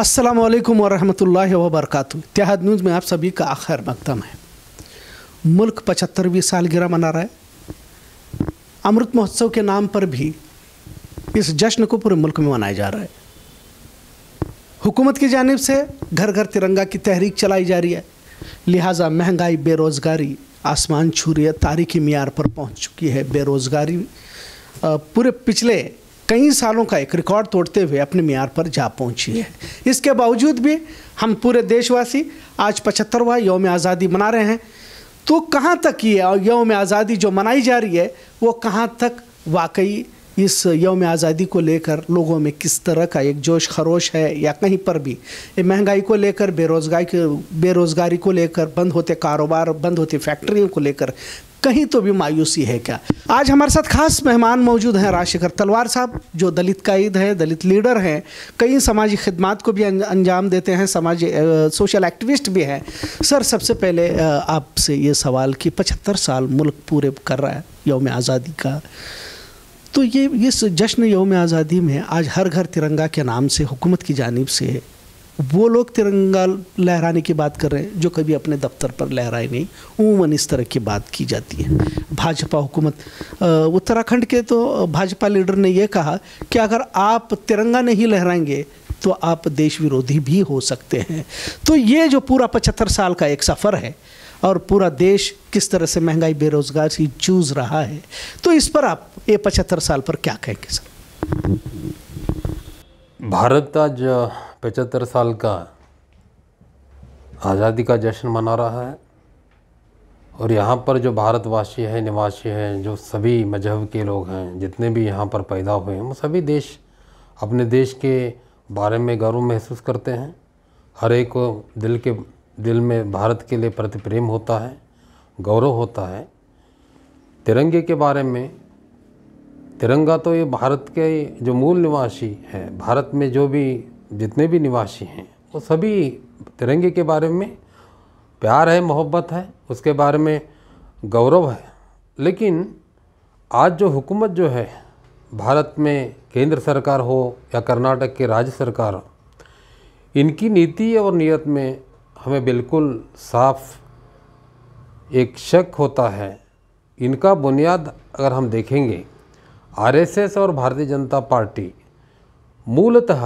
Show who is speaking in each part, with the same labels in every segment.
Speaker 1: अस्सलाम वालेकुम व बरकातहू इत्तेहाद न्यूज़ में आप सभी का आखिर मकदम है मुल्क पचहत्तरवीं सालगिरह मना रहा है अमृत महोत्सव के नाम पर भी इस जश्न को पूरे मुल्क में मनाया जा रहा है हुकूमत की जानब से घर घर तिरंगा की तहरीक चलाई जा रही है लिहाजा महंगाई बेरोज़गारी आसमान छू रही है तारीखी मीयार पर पहुँच चुकी है बेरोज़गारी पूरे पिछले कई सालों का एक रिकॉर्ड तोड़ते हुए अपने मीयार पर जा पहुंची है इसके बावजूद भी हम पूरे देशवासी आज पचहत्तरवा योम आज़ादी मना रहे हैं तो कहाँ तक ये योम आज़ादी जो मनाई जा रही है वो कहाँ तक वाकई इस योम आज़ादी को लेकर लोगों में किस तरह का एक जोश खरोश है या कहीं पर भी ये महंगाई को लेकर बेरोज़गारी के बेरोज़गारी को लेकर बंद होते कारोबार बंद होती फैक्ट्रियों को लेकर कहीं तो भी मायूसी है क्या आज हमारे साथ खास मेहमान मौजूद हैं राजशेखर तलवार साहब जो दलित कायद हैं दलित लीडर हैं कई सामाजिक खदमात को भी अंजाम देते हैं समाज सोशल एक्टिविस्ट भी हैं सर सबसे पहले आपसे ये सवाल कि पचहत्तर साल मुल्क पूरे कर रहा है योम आज़ादी का तो ये इस जश्न योम आज़ादी में आज हर घर तिरंगा के नाम से हुकूमत की जानब से वो लोग तिरंगा लहराने की बात कर रहे हैं जो कभी अपने दफ्तर पर लहराए नहीं उमूमन इस तरह की बात की जाती है भाजपा हुकूमत उत्तराखंड के तो भाजपा लीडर ने यह कहा कि अगर आप तिरंगा नहीं लहराएंगे तो आप देश विरोधी भी हो सकते हैं तो ये जो पूरा पचहत्तर साल का एक सफ़र है और पूरा देश किस तरह से महंगाई बेरोजगार से जूझ रहा है तो इस पर आप ये पचहत्तर साल पर क्या कहेंगे सर
Speaker 2: भारत आज पचहत्तर साल का आज़ादी का जश्न मना रहा है और यहाँ पर जो भारतवासी हैं निवासी हैं जो सभी मजहब के लोग हैं जितने भी यहाँ पर पैदा हुए हैं वो सभी देश अपने देश के बारे में गर्व महसूस करते हैं हर एक को दिल के दिल में भारत के लिए प्रति प्रेम होता है गौरव होता है तिरंगे के बारे में तिरंगा तो ये भारत के जो मूल निवासी है भारत में जो भी जितने भी निवासी हैं वो सभी तिरंगे के बारे में प्यार है मोहब्बत है उसके बारे में गौरव है लेकिन आज जो हुकूमत जो है भारत में केंद्र सरकार हो या कर्नाटक के राज्य सरकार हो इनकी नीति और नियत में हमें बिल्कुल साफ एक शक होता है इनका बुनियाद अगर हम देखेंगे आरएसएस और भारतीय जनता पार्टी मूलतः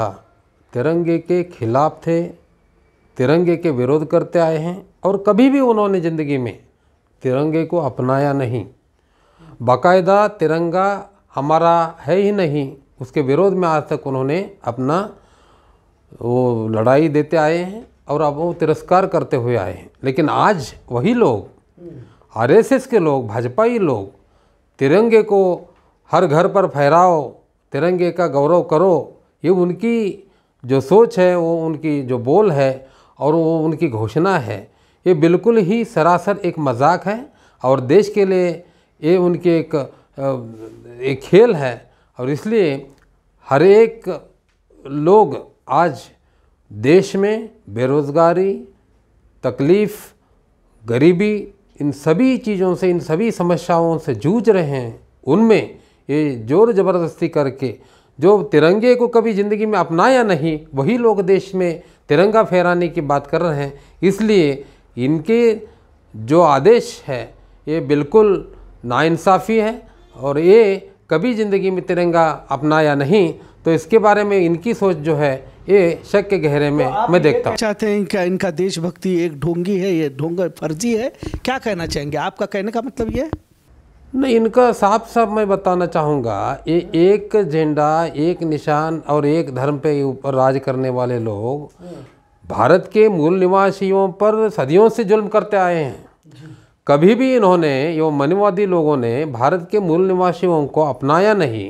Speaker 2: तिरंगे के खिलाफ थे तिरंगे के विरोध करते आए हैं और कभी भी उन्होंने ज़िंदगी में तिरंगे को अपनाया नहीं बाकायदा तिरंगा हमारा है ही नहीं उसके विरोध में आज तक उन्होंने अपना वो लड़ाई देते आए हैं और अब वो तिरस्कार करते हुए आए हैं लेकिन आज वही लोग आरएसएस के लोग भाजपाई लोग तिरंगे को हर घर पर फहराओ तिरंगे का गौरव करो ये उनकी जो सोच है वो उनकी जो बोल है और वो उनकी घोषणा है ये बिल्कुल ही सरासर एक मजाक है और देश के लिए ये उनके एक एक खेल है और इसलिए हर एक लोग आज देश में बेरोज़गारी तकलीफ़ गरीबी इन सभी चीज़ों से इन सभी समस्याओं से जूझ रहे हैं उनमें ये ज़ोर ज़बरदस्ती करके जो तिरंगे को कभी ज़िंदगी में अपनाया नहीं वही लोग देश में तिरंगा फहराने की बात कर रहे हैं इसलिए इनके जो आदेश है ये बिल्कुल नाइंसाफ़ी है और ये कभी ज़िंदगी में तिरंगा अपनाया नहीं तो इसके बारे में इनकी सोच जो है ये शक के गहरे में तो मैं देखता हूँ
Speaker 1: चाहते हैं क्या इनका देशभक्ति एक ढोंगी है ये ढोंगा फर्जी है क्या कहना चाहेंगे आपका कहने का मतलब ये है नहीं इनका साफ साफ मैं बताना चाहूँगा ये एक
Speaker 2: झंडा एक निशान और एक धर्म पे ऊपर राज करने वाले लोग भारत के मूल निवासियों पर सदियों से जुल्म करते आए हैं कभी भी इन्होंने यो मनवादी लोगों ने भारत के मूल निवासियों को अपनाया नहीं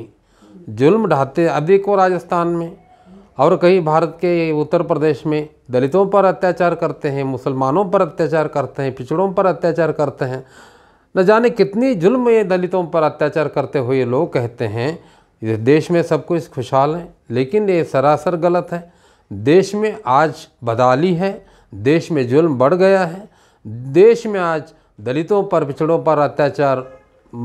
Speaker 2: जुल्म ढाते अधिक राजस्थान में और कहीं भारत के उत्तर प्रदेश में दलितों पर अत्याचार करते हैं मुसलमानों पर अत्याचार करते हैं पिछड़ों पर अत्याचार करते हैं न जाने कितनी जुल्म ये दलितों पर अत्याचार करते हुए ये लोग कहते हैं इस देश में सब कुछ खुशहाल है लेकिन ये सरासर गलत है देश में आज बदाली है देश में जुल्म बढ़ गया है देश में आज दलितों पर पिछड़ों पर अत्याचार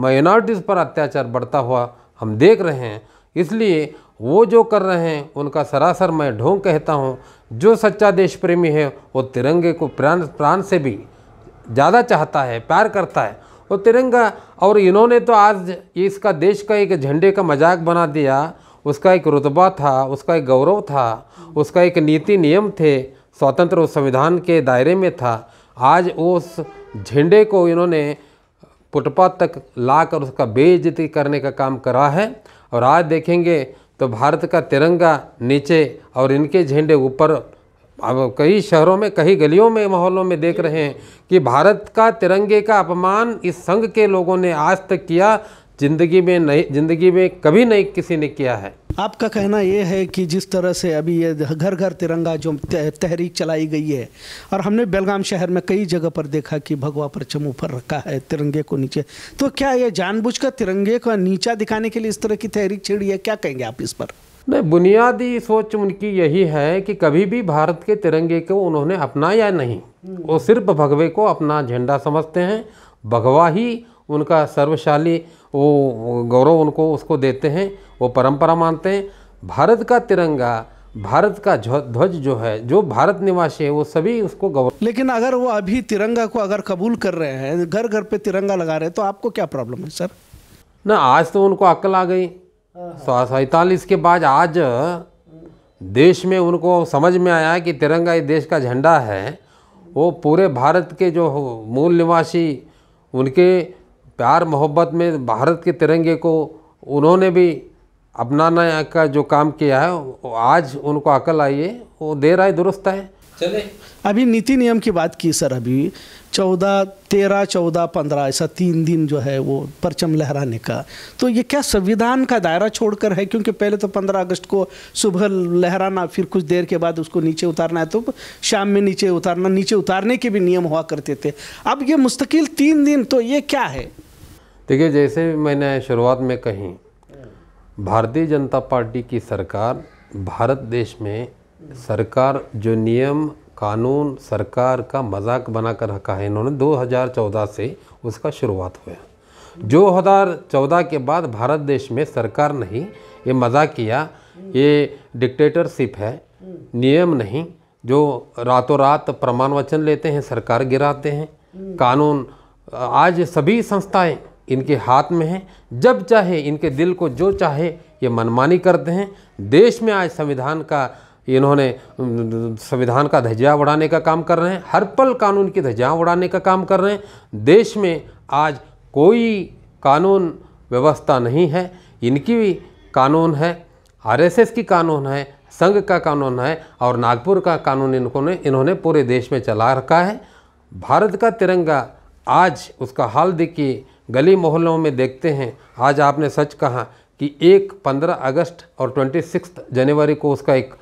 Speaker 2: माइनॉरिटीज़ पर अत्याचार बढ़ता हुआ हम देख रहे हैं इसलिए वो जो कर रहे हैं उनका सरासर मैं ढोंग कहता हूँ जो सच्चा देश प्रेमी है वो तिरंगे को प्राण प्राण से भी ज़्यादा चाहता है प्यार करता है तो तिरंगा और इन्होंने तो आज इसका देश का एक झंडे का मजाक बना दिया उसका एक रुतबा था उसका एक गौरव था उसका एक नीति नियम थे स्वतंत्र संविधान के दायरे में था आज उस झंडे को इन्होंने फुटपाथ तक लाकर उसका बेइज्जती करने का काम करा है और आज देखेंगे तो भारत का तिरंगा नीचे और इनके झंडे ऊपर अब कई शहरों में कई गलियों में मोहल्लों में देख रहे हैं कि भारत का तिरंगे का अपमान इस संघ के लोगों ने आज तक किया जिंदगी में नहीं जिंदगी में कभी नहीं किसी ने किया है
Speaker 1: आपका कहना यह है कि जिस तरह से अभी ये घर घर तिरंगा जो तहरीक चलाई गई है और हमने बेलगाम शहर में कई जगह पर देखा कि भगवा परचम ऊपर रखा है तिरंगे को नीचे तो क्या ये जानबूझकर तिरंगे को नीचा दिखाने के लिए इस तरह की तहरीक छेड़ी है क्या कहेंगे आप इस पर
Speaker 2: नहीं बुनियादी सोच उनकी यही है कि कभी भी भारत के तिरंगे को उन्होंने अपनाया नहीं वो सिर्फ भगवे को अपना झंडा समझते हैं भगवा ही उनका सर्वशाली वो गौरव उनको उसको देते हैं वो परंपरा मानते हैं भारत का तिरंगा भारत का ध्वज जो है जो भारत निवासी है वो सभी उसको गौरव लेकिन अगर वो अभी तिरंगा को अगर कबूल कर रहे हैं घर घर पे
Speaker 1: तिरंगा लगा रहे हैं तो आपको क्या प्रॉब्लम है सर
Speaker 2: ना आज तो उनको अक्ल आ गई हाँ। सैतालीस के बाद आज देश में उनको समझ में आया कि तिरंगा ये देश का झंडा है वो पूरे भारत के जो मूल निवासी उनके प्यार मोहब्बत में भारत के तिरंगे को उन्होंने भी अपनाना का जो काम किया है आज उनको अकल आई है वो दे रहा है दुरुस्त है चले
Speaker 1: अभी नीति नियम की बात की सर अभी चौदह तेरह चौदह पंद्रह ऐसा तीन दिन जो है वो परचम लहराने का तो ये क्या संविधान का दायरा छोड़कर है क्योंकि पहले तो पंद्रह अगस्त को सुबह लहराना फिर कुछ देर के बाद उसको नीचे उतारना है तो शाम में नीचे उतारना नीचे उतारने के भी नियम हुआ करते थे अब ये मुस्तकिल तीन दिन तो ये क्या है
Speaker 2: देखिए जैसे मैंने शुरुआत में कही भारतीय जनता पार्टी की सरकार भारत देश में सरकार जो नियम कानून सरकार का मजाक बनाकर रखा है इन्होंने 2014 से उसका शुरुआत हुआ जो हजार चौदह के बाद भारत देश में सरकार नहीं ये मज़ाक किया ये डिक्टेटरशिप है नियम नहीं जो रातों रात प्रमाण वचन लेते हैं सरकार गिराते हैं कानून आज सभी संस्थाएं इनके हाथ में हैं जब चाहे इनके दिल को जो चाहे ये मनमानी करते हैं देश में आज संविधान का इन्होंने संविधान का धज्जा उड़ाने का काम कर रहे हैं हर पल कानून की धज्जा उड़ाने का काम कर रहे हैं देश में आज कोई कानून व्यवस्था नहीं है इनकी भी कानून है आरएसएस की कानून है संघ का कानून है और नागपुर का कानून इनको ने इन्होंने पूरे देश में चला रखा है भारत का तिरंगा आज उसका हाल देखिए गली मोहल्लों में देखते हैं आज आपने सच कहा कि एक पंद्रह अगस्त और ट्वेंटी सिक्स जनवरी को उसका एक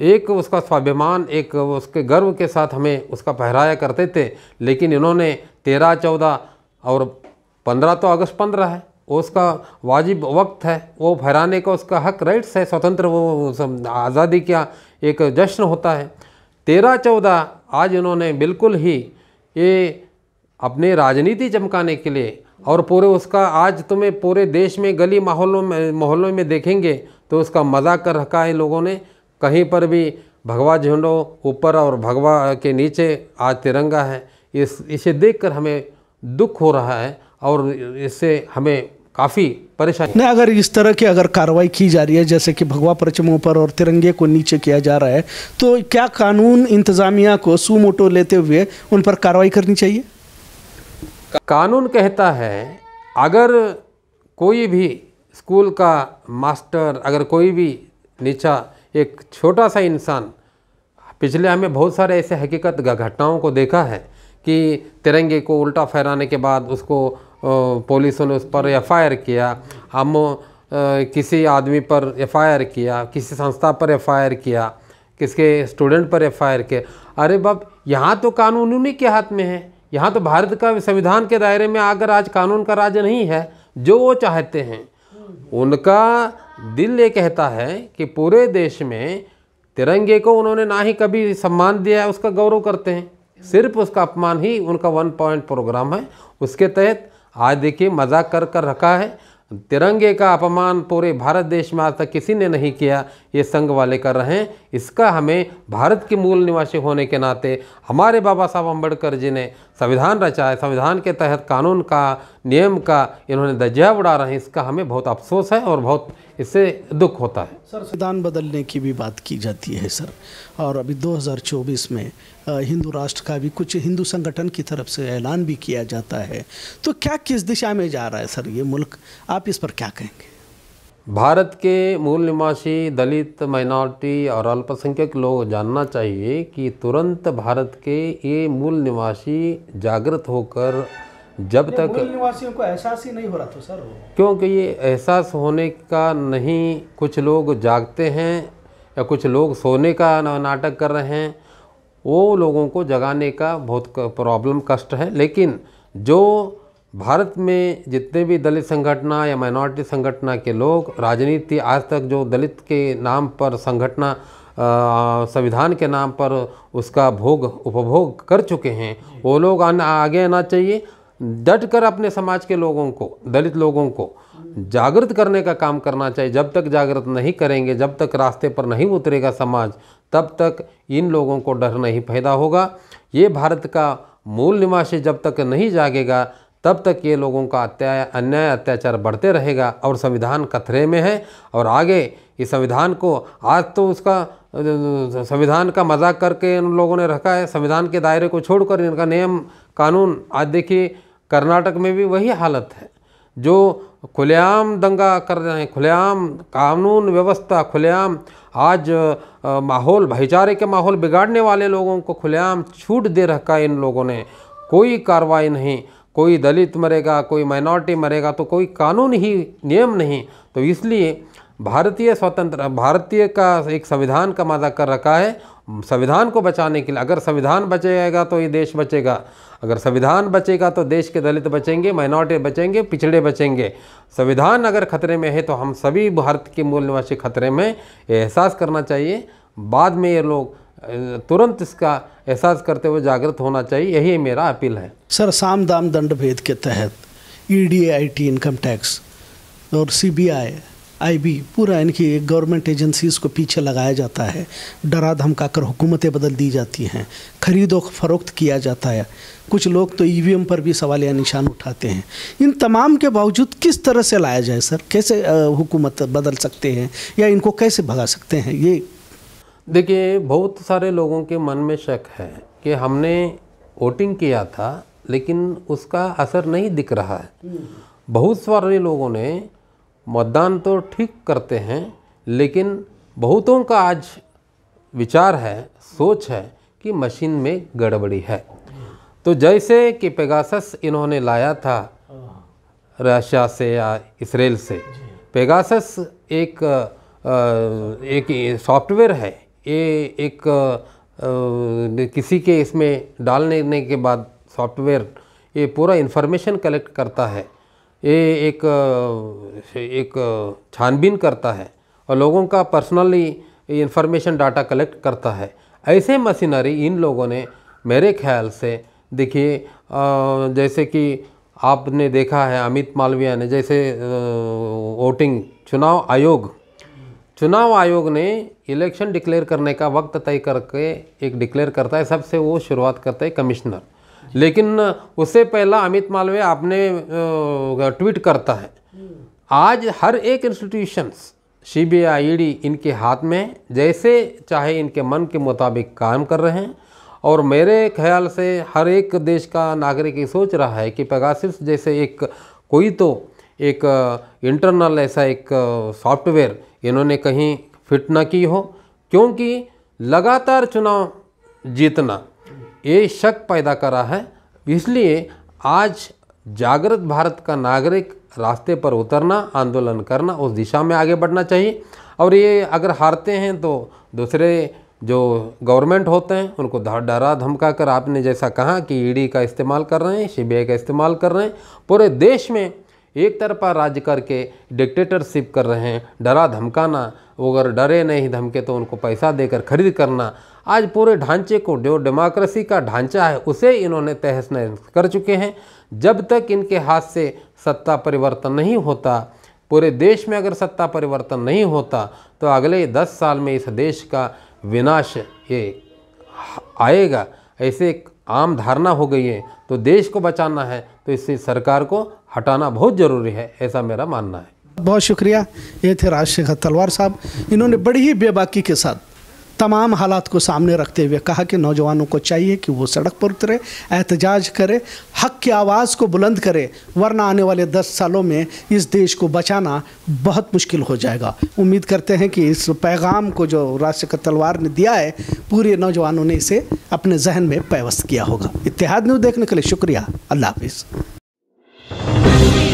Speaker 2: एक उसका स्वाभिमान एक उसके गर्व के साथ हमें उसका पहराया करते थे लेकिन इन्होंने तेरह चौदह और पंद्रह तो अगस्त पंद्रह है उसका वाजिब वक्त है वो फहराने का उसका हक राइट्स है स्वतंत्र वो आज़ादी का एक जश्न होता है तेरह चौदह आज इन्होंने बिल्कुल ही ये अपने राजनीति चमकाने के लिए और पूरे उसका आज तुम्हें पूरे देश में गली माहौलों में मोहल्लों में देखेंगे तो उसका मजाक कर रखा है लोगों ने कहीं पर भी भगवा झंडो ऊपर और भगवा के नीचे आज तिरंगा है इस इसे देखकर हमें दुख हो रहा है और इससे हमें काफ़ी परेशानी नहीं
Speaker 1: अगर इस तरह की अगर कार्रवाई की जा रही है जैसे कि भगवा परचमों पर और तिरंगे को नीचे किया जा रहा है तो क्या कानून इंतज़ामिया को सुमोटो लेते हुए उन पर कार्रवाई करनी चाहिए कानून
Speaker 2: कहता है अगर कोई भी स्कूल का मास्टर अगर कोई भी नीचा एक छोटा सा इंसान पिछले हमें बहुत सारे ऐसे हकीकत घटनाओं को देखा है कि तिरंगे को उल्टा फहराने के बाद उसको पुलिसों ने उस पर हम्म। एफ किया हम किसी आदमी पर एफ किया किसी संस्था पर एफ किया किसके स्टूडेंट पर एफ किया अरे बाप यहाँ तो कानून उन्हीं के हाथ में है यहाँ तो भारत का संविधान के दायरे में आकर आज कानून का राज्य नहीं है जो वो चाहते हैं हम्म। उनका दिल ये कहता है कि पूरे देश में तिरंगे को उन्होंने ना ही कभी सम्मान दिया है उसका गौरव करते हैं सिर्फ उसका अपमान ही उनका वन पॉइंट प्रोग्राम है उसके तहत आज देखिए मजाक कर कर रखा है तिरंगे का अपमान पूरे भारत देश में आज तक किसी ने नहीं किया ये संघ वाले कर रहे हैं इसका हमें भारत के मूल निवासी होने के नाते हमारे बाबा साहब अम्बेडकर जी ने संविधान रचा है संविधान के तहत कानून का नियम का इन्होंने दर्जा उड़ा रहे हैं इसका हमें बहुत अफसोस है और बहुत इससे
Speaker 1: दुख होता है सर संविधान बदलने की भी बात की जाती है सर और अभी 2024 में हिंदू राष्ट्र का भी कुछ हिंदू संगठन की तरफ से ऐलान भी किया जाता है तो क्या किस दिशा में जा रहा है सर ये मुल्क आप इस पर क्या कहेंगे भारत के
Speaker 2: मूल निवासी दलित माइनॉरिटी और अल्पसंख्यक लोग जानना चाहिए कि तुरंत भारत के ये मूल निवासी जागृत होकर जब तक
Speaker 1: निवासियों को एहसास ही नहीं हो रहा था सर
Speaker 2: क्योंकि ये एहसास होने का नहीं कुछ लोग जागते हैं या कुछ लोग सोने का नाटक कर रहे हैं वो लोगों को जगाने का बहुत प्रॉब्लम कष्ट है लेकिन जो भारत में जितने भी दलित संगठना या माइनॉरिटी संगठना के लोग राजनीति आज तक जो दलित के नाम पर संगठना संविधान के नाम पर उसका भोग उपभोग कर चुके हैं वो लोग आना आगे आना चाहिए डट कर अपने समाज के लोगों को दलित लोगों को जागृत करने का काम करना चाहिए जब तक जागृत नहीं करेंगे जब तक रास्ते पर नहीं उतरेगा समाज तब तक इन लोगों को डर नहीं पैदा होगा ये भारत का मूल निवासी जब तक नहीं जागेगा तब तक ये लोगों का अत्याय अन्याय अत्याचार बढ़ते रहेगा और संविधान खतरे में है और आगे इस संविधान को आज तो उसका संविधान का मजाक करके इन लोगों ने रखा है संविधान के दायरे को छोड़कर इनका नियम कानून आज देखिए कर्नाटक में भी वही हालत है जो खुलेआम दंगा कर रहे हैं खुलेआम कानून व्यवस्था खुलेआम आज माहौल भाईचारे के माहौल बिगाड़ने वाले लोगों को खुलेआम छूट दे रखा है इन लोगों ने कोई कार्रवाई नहीं कोई दलित मरेगा कोई माइनॉरिटी मरेगा तो कोई कानून ही नियम नहीं तो इसलिए भारतीय स्वतंत्र भारतीय का एक संविधान का मादा कर रखा है संविधान को बचाने के लिए अगर संविधान बचेगा तो ये देश बचेगा अगर संविधान बचेगा तो देश के दलित बचेंगे माइनॉरिटी बचेंगे पिछड़े बचेंगे संविधान अगर खतरे में है तो हम सभी भारत के मूल निवासी खतरे में एहसास करना चाहिए बाद में ये लोग तुरंत इसका एहसास करते हुए जागृत होना चाहिए यही मेरा अपील है
Speaker 1: सर साम दाम दंड भेद के तहत E D I T income tax और सी बी आई आईबी पूरा इनकी गवर्नमेंट एजेंसीज़ को पीछे लगाया जाता है डरा धमका कर हुकूमतें बदल दी जाती हैं खरीदो फरोख्त किया जाता है कुछ लोग तो ईवीएम पर भी सवाल या निशान उठाते हैं इन तमाम के बावजूद किस तरह से लाया जाए सर कैसे हुकूमत बदल सकते हैं या इनको कैसे भगा सकते हैं ये
Speaker 2: देखिए बहुत सारे लोगों के मन में शक है कि हमने वोटिंग किया था लेकिन उसका असर नहीं दिख रहा है बहुत सारे लोगों ने मतदान तो ठीक करते हैं लेकिन बहुतों का आज विचार है सोच है कि मशीन में गड़बड़ी है तो जैसे कि पेगासस इन्होंने लाया था रशिया से या इसराइल से पेगासस एक एक सॉफ्टवेयर है ये एक किसी के इसमें डालने के बाद सॉफ्टवेयर ये पूरा इन्फॉर्मेशन कलेक्ट करता है ये एक एक छानबीन करता है और लोगों का पर्सनली इंफॉर्मेशन डाटा कलेक्ट करता है ऐसे मशीनरी इन लोगों ने मेरे ख्याल से देखिए जैसे कि आपने देखा है अमित मालविया ने जैसे वोटिंग चुनाव आयोग चुनाव आयोग ने इलेक्शन डिक्लेयर करने का वक्त तय करके एक डिक्लेयर करता है सबसे वो शुरुआत करता है कमिश्नर लेकिन उससे पहला अमित मालवीय आपने ट्वीट करता है आज हर एक इंस्टीट्यूशंस सी बी आई इनके हाथ में जैसे चाहे इनके मन के मुताबिक काम कर रहे हैं और मेरे ख्याल से हर एक देश का नागरिक ये सोच रहा है कि पेगासिस जैसे एक कोई तो एक इंटरनल ऐसा एक सॉफ्टवेयर इन्होंने कहीं फिट ना की हो क्योंकि लगातार चुनाव जीतना ये शक पैदा करा है इसलिए आज जागृत भारत का नागरिक रास्ते पर उतरना आंदोलन करना उस दिशा में आगे बढ़ना चाहिए और ये अगर हारते हैं तो दूसरे जो गवर्नमेंट होते हैं उनको डरा धमका कर आपने जैसा कहा कि ईडी का इस्तेमाल कर रहे हैं सीबीआई का इस्तेमाल कर रहे हैं पूरे देश में एक तरफा राज्य करके डिक्टेटरशिप कर रहे हैं डरा धमकाना अगर डरे नहीं धमके तो उनको पैसा देकर खरीद करना आज पूरे ढांचे को जो डेमोक्रेसी का ढांचा है उसे इन्होंने तहस नहस कर चुके हैं जब तक इनके हाथ से सत्ता परिवर्तन नहीं होता पूरे देश में अगर सत्ता परिवर्तन नहीं होता तो अगले दस साल में इस देश का विनाश ये आएगा ऐसे आम धारणा हो गई है तो देश को बचाना है तो इससे सरकार को हटाना बहुत ज़रूरी है ऐसा मेरा मानना है
Speaker 1: बहुत शुक्रिया ये थे राजशेखर तलवार साहब इन्होंने बड़ी ही बेबाकी के साथ तमाम हालात को सामने रखते हुए कहा कि नौजवानों को चाहिए कि वो सड़क पर उतरे एहतजाज करें हक की आवाज़ को बुलंद करें वरना आने वाले दस सालों में इस देश को बचाना बहुत मुश्किल हो जाएगा उम्मीद करते हैं कि इस पैगाम को जो राष्ट्र का तलवार ने दिया है पूरे नौजवानों ने इसे अपने जहन में पैवस्त किया होगा इतिहाद न्यूज़ देखने के लिए शुक्रिया अल्लाह हाफिज़